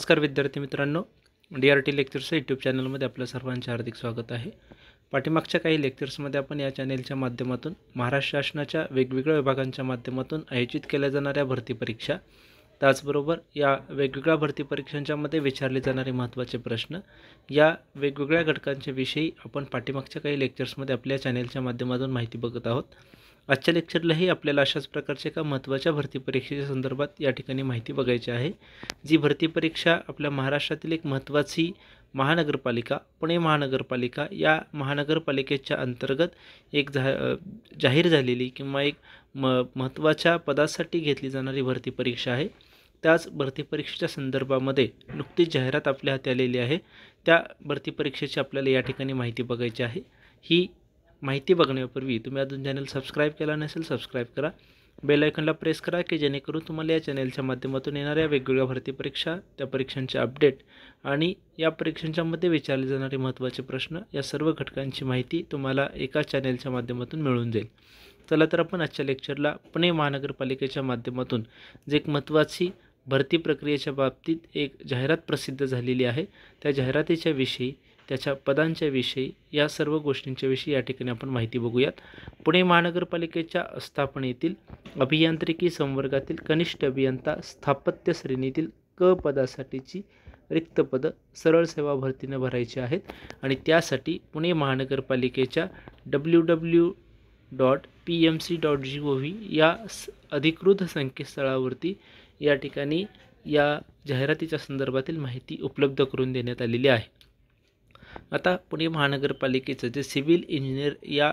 नमस्कार विद्यार्थी मित्रांनो D R T lectures YouTube चॅनलमध्ये आपल्या सर्वांचे हार्दिक स्वागत आहे पाठीमागच्या काही लेक्चर्समध्ये आपण या चॅनेलच्या माध्यमातून महाराष्ट्र शासनाच्या वेगवेगळ्या विभागांच्या माध्यमातून आयोजित केल्या जाणाऱ्या भरती परीक्षा त्याचबरोबर या वेगवेगळ्या भरती परीक्षांच्यामध्ये विचारले जाणारे महत्त्वाचे प्रश्न या वेगवेगळ्या घटकांच्या विषयी आपण पाठीमागच्या काही लेक्चर्समध्ये आपल्या चॅनेलच्या माध्यमातून माहिती बघत आहोत आजच्या लेक्चरलाही आपल्याला अशाच प्रकारच्या एका महत्त्वाच्या भरती परीक्षेच्या संदर्भात या ठिकाणी माहिती बघायची आहे जी भरती परीक्षा आपल्या महाराष्ट्रातील एक महत्त्वाची महानगरपालिका पुणे महानगरपालिका या महानगरपालिकेच्या अंतर्गत एक जा जाहीर झालेली किंवा एक म महत्त्वाच्या पदासाठी घेतली जाणारी भरती परीक्षा आहे त्याच भरती परीक्षेच्या संदर्भामध्ये नुकतीच जाहिरात आपल्या हाती आलेली आहे त्या भरती परीक्षेची आपल्याला या ठिकाणी माहिती बघायची आहे ही माहिती बघण्यापूर्वी तुम्ही अजून चॅनल सबस्क्राईब केला नसेल सबस्क्राईब करा बेल आयकॉनला प्रेस करा की जेणेकरून तुम्हाला या चॅनलच्या माध्यमातून येणाऱ्या वेगवेगळ्या भरती परीक्षा त्या परीक्षांचे अपडेट आणि या परीक्षांच्यामध्ये विचारले जाणारे महत्त्वाचे प्रश्न या सर्व घटकांची माहिती तुम्हाला एका चॅनलच्या माध्यमातून मिळून जाईल चला तर आपण आजच्या लेक्चरला पुणे महानगरपालिकेच्या माध्यमातून जे एक महत्त्वाची भरती प्रक्रियेच्या बाबतीत एक जाहिरात प्रसिद्ध झालेली आहे त्या जाहिरातीच्या विषयी त्याच्या पदांच्याविषयी या सर्व गोष्टींच्याविषयी या ठिकाणी आपण माहिती बघूयात पुणे महानगरपालिकेच्या स्थापनेतील अभियांत्रिकी संवर्गातील कनिष्ठ अभियंता स्थापत्य श्रेणीतील क पदासाठीची रिक्त पदं सरळ सेवा भरतीनं भरायची आहेत आणि त्यासाठी पुणे महानगरपालिकेच्या W W dot P M C dot G O V या अधिकृत संकेतस्थळावरती या ठिकाणी या जाहिरातीच्या संदर्भातील माहिती उपलब्ध करून देण्यात आलेली आहे आता पुणे महानगरपालिकेचं जे सिव्हिल इंजिनियर या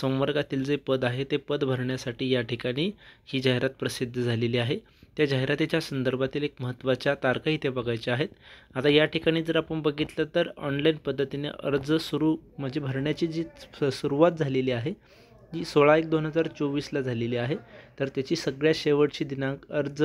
संवर्गातील जे पद आहे ते पद भरण्यासाठी या ठिकाणी ही जाहिरात प्रसिद्ध झालेली आहे त्या जाहिरातीच्या संदर्भातील एक महत्त्वाच्या तारखा इथे बघायच्या आहेत आता या ठिकाणी जर आपण बघितलं तर ऑनलाईन पद्धतीने अर्ज सुरू म्हणजे भरण्याची जी सुरुवात झालेली आहे जी सोळा एक दोन हजार चोवीसला झालेली आहे तर त्याची सगळ्यात शेवटची दिनांक अर्ज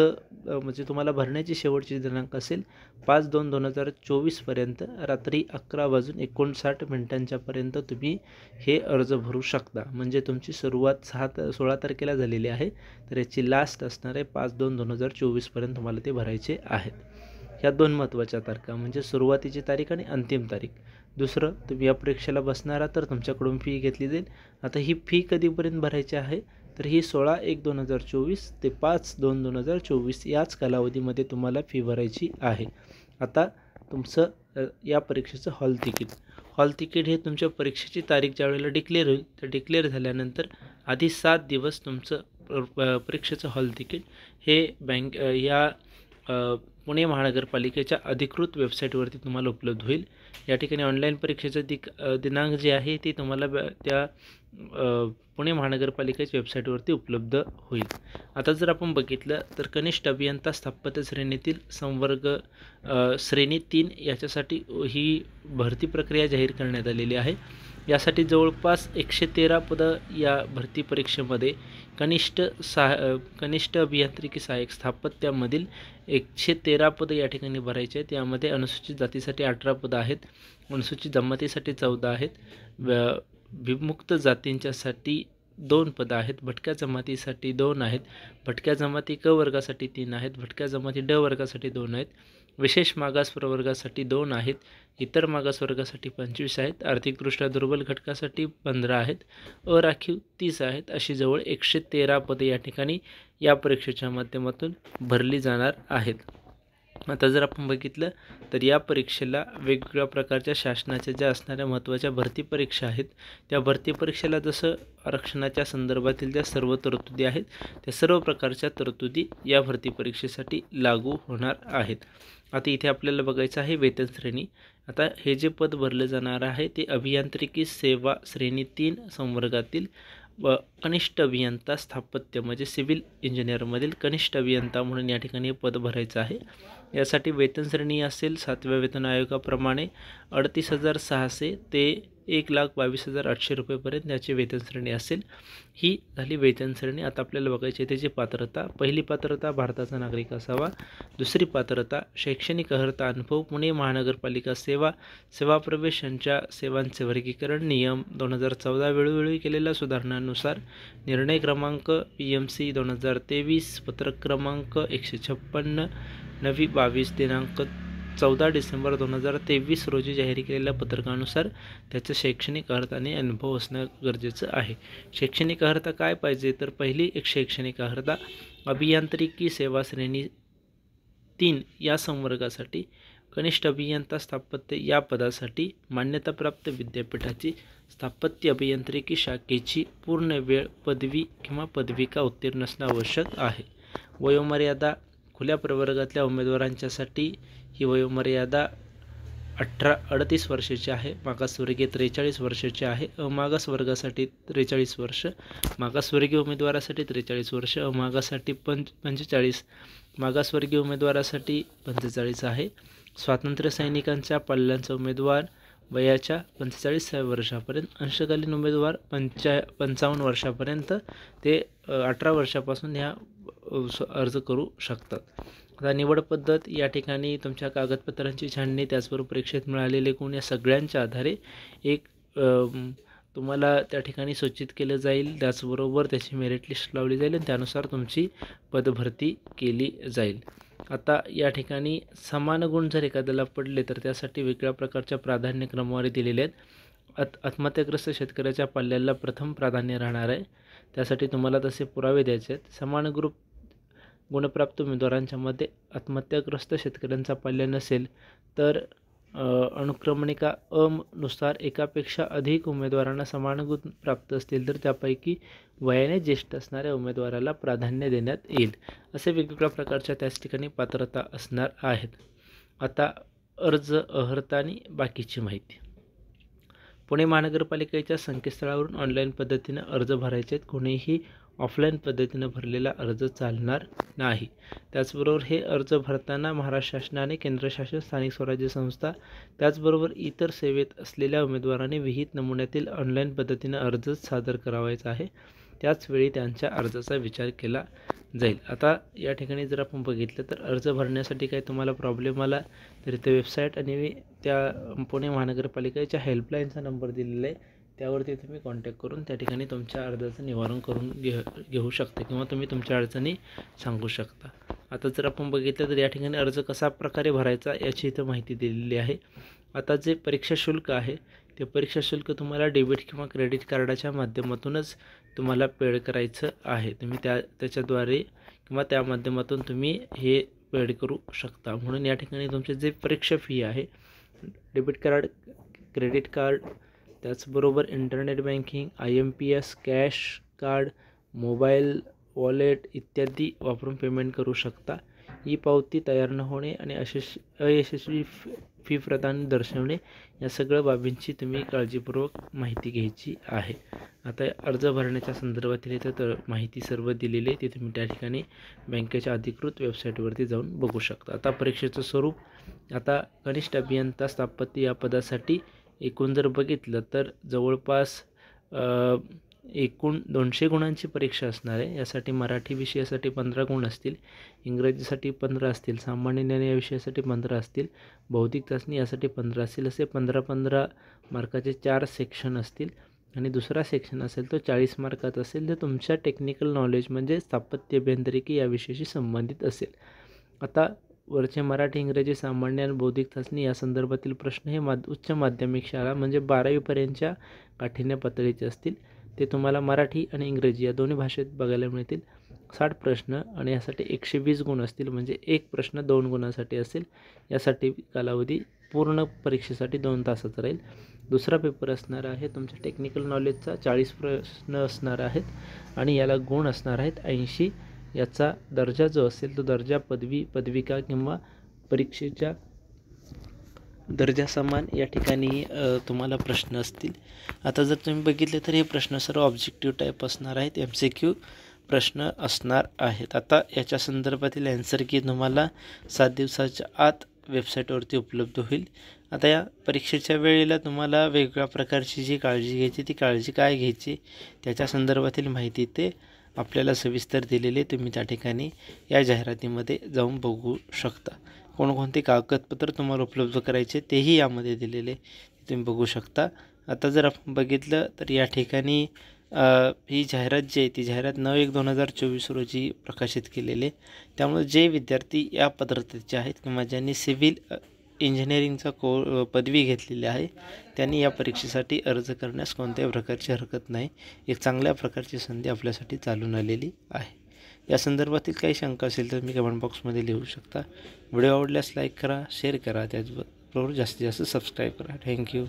म्हणजे तुम्हाला भरण्याची शेवटची दिनांक असेल पाच दोन दोन हजार चोवीसपर्यंत रात्री अकरा वाजून एकोणसाठ मिनिटांच्यापर्यंत तुम्ही हे अर्ज भरू शकता म्हणजे तुमची सुरुवात सहा सोळा तारखेला झालेली आहे तर याची लास्ट असणार आहे पाच दोन दोन हजार चोवीसपर्यंत तुम्हाला ते भरायचे आहेत ह्या दोन महत्त्वाच्या तारखा म्हणजे सुरुवातीची तारीख आणि अंतिम तारीख दुसरं तुम्ही या परीक्षेला बसणारा तर तुमच्याकडून फी घेतली जाईल आता ही फी कधीपर्यंत भरायची आहे तर ही सोळा एक दोन हजार चोवीस ते पाच दोन दोन हजार चोवीस याच कालावधीमध्ये तुम्हाला फी भरायची आहे आता तुमचं या परीक्षेचं हॉल तिकीट हॉल तिकीट हे तुमच्या परीक्षेची तारीख ज्यावेळेला डिक्लेअर होईल तर डिक्लेअर झाल्यानंतर आधी सात दिवस तुमचं परीक्षेचं हॉल तिकीट हे बँक या पुणे महानगरपालिकेच्या अधिकृत वेबसाईटवरती तुम्हाला उपलब्ध होईल या ठिकाणी ऑनलाईन परीक्षेचं दिक दिनांक जे आहे ते तुम्हाला त्या पुणे महानगरपालिकेच्या वेबसाईटवरती उपलब्ध होईल आता जर आपण बघितलं तर कनिष्ठ अभियंता स्थापत्य श्रेणीतील संवर्ग श्रेणी तीन याच्यासाठी ही भरती प्रक्रिया जाहीर करण्यात आलेली आहे यासाठी जवळपास एकशे तेरा पदं या भरती परीक्षेमध्ये कनिष्ठ सहा कनिष्ठ अभियांत्रिकी सहाय्यक स्थापत्यामधील एकशे तेरा पदं या ठिकाणी भरायचे आहेत यामध्ये अनुसूचित जातीसाठी अठरा पदं आहेत अनुसूचित जमातीसाठी चौदा आहेत विमुक्त जातींच्यासाठी दोन पदं आहेत भटक्या जमातीसाठी दोन आहेत भटक्या जमाती क वर्गासाठी तीन आहेत भटक्या जमाती ड वर्गासाठी दोन आहेत विशेष मागास प्रवर्गासाठी दोन आहेत इतर मागासवर्गासाठी पंचवीस आहेत आर्थिकदृष्ट्या दुर्बल घटकासाठी पंधरा आहेत अराखीव तीस आहेत अशी जवळ एकशे तेरा पदे या ठिकाणी या परीक्षेच्या माध्यमातून भरली जाणार आहेत आता जर आपण बघितलं तर या परीक्षेला वेगवेगळ्या प्रकारच्या शासनाच्या ज्या असणाऱ्या महत्त्वाच्या भरती परीक्षा आहेत त्या भरती परीक्षेला जसं आरक्षणाच्या संदर्भातील ज्या सर्व तरतुदी आहेत त्या सर्व प्रकारच्या तरतुदी या भरती परीक्षेसाठी लागू होणार आहेत आता इथे आपल्याला बघायचं आहे वेतन श्रेणी आता हे जे पद भरलं जाणार आहे ते अभियांत्रिकी सेवा श्रेणी तीन संवर्गातील व कनिष्ठ अभियंता स्थापत्य म्हणजे सिव्हिल इंजिनिअरमधील कनिष्ठ अभियंता म्हणून या ठिकाणी हे पद भरायचं आहे यासाठी वेतनश्रेणी असेल सातव्या वेतन आयोगाप्रमाणे अडतीस हजार सहाशे ते एक लाख बावीस हजार आठशे रुपयेपर्यंत याची वेतनश्रेणी असेल ही झाली वेतनश्रेणी आता आपल्याला बघायची आहे त्याची पात्रता पहिली पात्रता भारताचा नागरिक असावा दुसरी पात्रता शैक्षणिक अर्हता अनुभव पुणे महानगरपालिका सेवा सेवा प्रवेश यांच्या सेवांचे वर्गीकरण नियम दोन हजार चौदा वेळोवेळी केलेल्या सुधारणांनुसार निर्णय क्रमांक पी एम सी दोन हजार तेवीस पत्रक क्रमांक एकशे छप्पन्न नवी बावीस दिनांक चौदा डिसेंबर दोन हजार तेवीस रोजी जाहीर केलेल्या पत्रकानुसार त्याचं शैक्षणिक अर्थ अनुभव असणं गरजेचं आहे शैक्षणिक अर्हता काय पाहिजे तर पहिली एक शैक्षणिक अर्हता अभियांत्रिकी सेवा श्रेणी तीन या संवर्गासाठी कनिष्ठ अभियंता स्थापत्य या पदासाठी मान्यताप्राप्त विद्यापीठाची स्थापत्य अभियांत्रिकी शाखेची पूर्ण वेळ पदवी किंवा पदविका उत्तीर्ण असणं आवश्यक आहे वयोमर्यादा खुल्या प्रवर्गातल्या उमेदवारांच्यासाठी ही वयोमर्यादा अठरा अडतीस वर्षाची आहे मागासवर्गीय त्रेचाळीस वर्षाची आहे अमागास वर्गासाठी त्रेचाळीस वर्ष मागासवर्गीय उमेदवारासाठी त्रेचाळीस वर्ष अमागासाठी पंच पंचेचाळीस मागासवर्गीय उमेदवारासाठी पंचेचाळीस आहे स्वातंत्र्य सैनिकांच्या पल्ल्यांचा उमेदवार वयाच्या पंचेचाळीसाव्या वर्षापर्यंत अंशकालीन उमेदवार पंचा पंचावन्न वर्षापर्यंत ते अठरा वर्षापासून ह्या अर्ज करू शकतात आता निवड पद्धत या ठिकाणी तुमच्या कागदपत्रांची छाननी त्याचबरोबर परीक्षेत मिळालेले गुण या सगळ्यांच्या आधारे एक तुम्हाला त्या ठिकाणी सूचित केलं जाईल त्याचबरोबर त्याची मेरिट लिस्ट लावली जाईल आणि त्यानुसार तुमची पदभरती केली जाईल आता या ठिकाणी समान गुण जर एखाद्याला पडले तर त्यासाठी वेगळ्या प्रकारच्या प्राधान्य क्रमवारी दिलेल्या आहेत आत आत्महत्याग्रस्त शेतकऱ्याच्या पाल्याला प्रथम प्राधान्य राहणार आहे त्यासाठी तुम्हाला तसे पुरावे द्यायचे आहेत समान ग्रुप गुणप्राप्त उमेदवारांच्या मते आत्महत्याग्रस्त शेतकऱ्यांचा पाल्या नसेल तर अनुक्रमणिका नुसार एकापेक्षा अधिक उमेदवारांना समान गुण प्राप्त असतील तर त्यापैकी वयाने ज्येष्ठ असणाऱ्या उमेदवाराला प्राधान्य देण्यात येईल असे वेगवेगळ्या प्रकारच्या त्याच ठिकाणी पात्रता असणार आहेत आता अर्ज आणि बाकीची माहिती पुणे महानगरपालिकेच्या संकेतस्थळावरून ऑनलाईन पद्धतीने अर्ज भरायचे आहेत कोणीही ऑफलाईन पद्धतीनं भरलेला अर्ज चालणार नाही त्याचबरोबर हे अर्ज भरताना महाराष्ट्र शासनाने केंद्रशासन स्थानिक स्वराज्य संस्था त्याचबरोबर इतर सेवेत असलेल्या उमेदवारांनी विहित नमुन्यातील ऑनलाईन पद्धतीनं अर्ज सादर करावायचा आहे त्याचवेळी त्यांच्या अर्जाचा विचार केला जाईल आता या ठिकाणी जर आपण बघितलं तर अर्ज भरण्यासाठी काही तुम्हाला प्रॉब्लेम आला तर इथे वेबसाईट आणि त्या पुणे महानगरपालिकेच्या हेल्पलाईनचा नंबर दिलेला आहे त्यावरती तुम्ही कॉन्टॅक्ट करून त्या ठिकाणी तुमच्या अर्जाचं निवारण करून घे घेऊ शकता किंवा तुम्ही तुमच्या अडचणी सांगू शकता आता जर आपण बघितलं तर या ठिकाणी अर्ज कसा प्रकारे भरायचा याची इथं माहिती दिलेली आहे आता जे परीक्षा शुल्क आहे ते परीक्षा शुल्क तुम्हाला डेबिट किंवा क्रेडिट कार्डाच्या माध्यमातूनच तुम्हाला पेड करायचं आहे तुम्ही त्या त्याच्याद्वारे किंवा त्या माध्यमातून तुम्ही हे पेड करू शकता म्हणून या ठिकाणी तुमचे जे परीक्षा फी आहे डेबिट कार्ड क्रेडिट कार्ड त्याचबरोबर internet banking I M P S cash card mobile wallet इत्यादी वापरून पेमेंट करू शकता ही पावती तयार न होणे आणि अशस अयशस्वी फी प्रदान दर्शवणे या सगळ्या बाबींची तुम्ही काळजीपूर्वक माहिती घ्यायची आहे आता अर्ज भरण्याच्या संदर्भातील इथं तर माहिती सर्व दिलेली आहे ती तुम्ही त्या ठिकाणी बँकेच्या अधिकृत वेबसाईटवरती जाऊन बघू शकता आता परीक्षेचं स्वरूप आता कनिष्ठ अभियंता स्थापत्य या पदासाठी एकूण जर बघितलं तर जवळपास एकूण दोनशे गुणांची परीक्षा असणार आहे यासाठी मराठी विषयासाठी पंधरा गुण असतील इंग्रजीसाठी पंधरा असतील सामान्य ज्ञान या विषयासाठी पंधरा असतील बौद्धिक चाचणी यासाठी पंधरा असतील असे पंधरा पंधरा मार्काचे चार सेक्शन असतील आणि दुसरा सेक्शन असेल तो चाळीस मार्काचा असेल तर तुमच्या टेक्निकल नॉलेज म्हणजे स्थापत्य अभियांत्रिकी या विषयाशी संबंधित असेल आता वरचे मराठी इंग्रजी सामान्य आणि बौद्धिक चाचणी या संदर्भातील प्रश्न हे माध उच्च माध्यमिक शाळा म्हणजे बारावीपर्यंतच्या काठिण्य पातळीचे असतील ते तुम्हाला मराठी आणि इंग्रजी या दोन्ही भाषेत बघायला मिळतील साठ प्रश्न आणि यासाठी एकशे वीस गुण असतील म्हणजे एक प्रश्न दोन गुणासाठी असेल यासाठी कालावधी पूर्ण परीक्षेसाठी दोन तासाचा राहील दुसरा पेपर असणार आहे तुमच्या टेक्निकल नॉलेजचा चाळीस प्रश्न असणार आहेत आणि याला गुण असणार आहेत ऐंशी याचा दर्जा जो असेल तो दर्जा पदवी पदविका किंवा परीक्षेच्या दर्जा समान या ठिकाणी तुम्हाला प्रश्न असतील आता जर तुम्ही बघितले तर हे प्रश्न सर्व ऑब्जेक्टिव्ह टाईप असणार आहेत एम सी क्यू प्रश्न असणार आहेत आता याच्या संदर्भातील अँसर की तुम्हाला सात दिवसाच्या आत वेबसाईटवरती उपलब्ध होईल आता या परीक्षेच्या वेळेला तुम्हाला वेगळ्या प्रकारची जी काळजी घ्यायची ती काळजी काय घ्यायची त्याच्या संदर्भातील माहिती ते आपल्याला सविस्तर दिलेले तुम्ही त्या ठिकाणी या जाहिरातीमध्ये जाऊन बघू शकता कोणकोणते कागदपत्र तुम्हाला उपलब्ध करायचे तेही यामध्ये दिलेले तुम्ही बघू शकता आता जर आपण बघितलं तर या ठिकाणी ही जाहिरात जी आहे ती जाहिरात नऊ एक दोन हजार चोवीस रोजी प्रकाशित केलेली त्यामुळे जे विद्यार्थी या पद्धतीचे आहेत किंवा ज्यांनी सिव्हिल इंजिनिअरिंगचा को पदवी घेतलेली आहे त्यांनी या परीक्षेसाठी अर्ज करण्यास कोणत्याही प्रकारची हरकत नाही एक चांगल्या प्रकारची संधी आपल्यासाठी चालून आलेली आहे या संदर्भातील काही शंका असेल तर तुम्ही कमेंट बॉक्समध्ये लिहू शकता व्हिडिओ आवडल्यास लाईक करा शेअर करा त्याचबरोबर जास्तीत जास्त सबस्क्राईब करा थँक्यू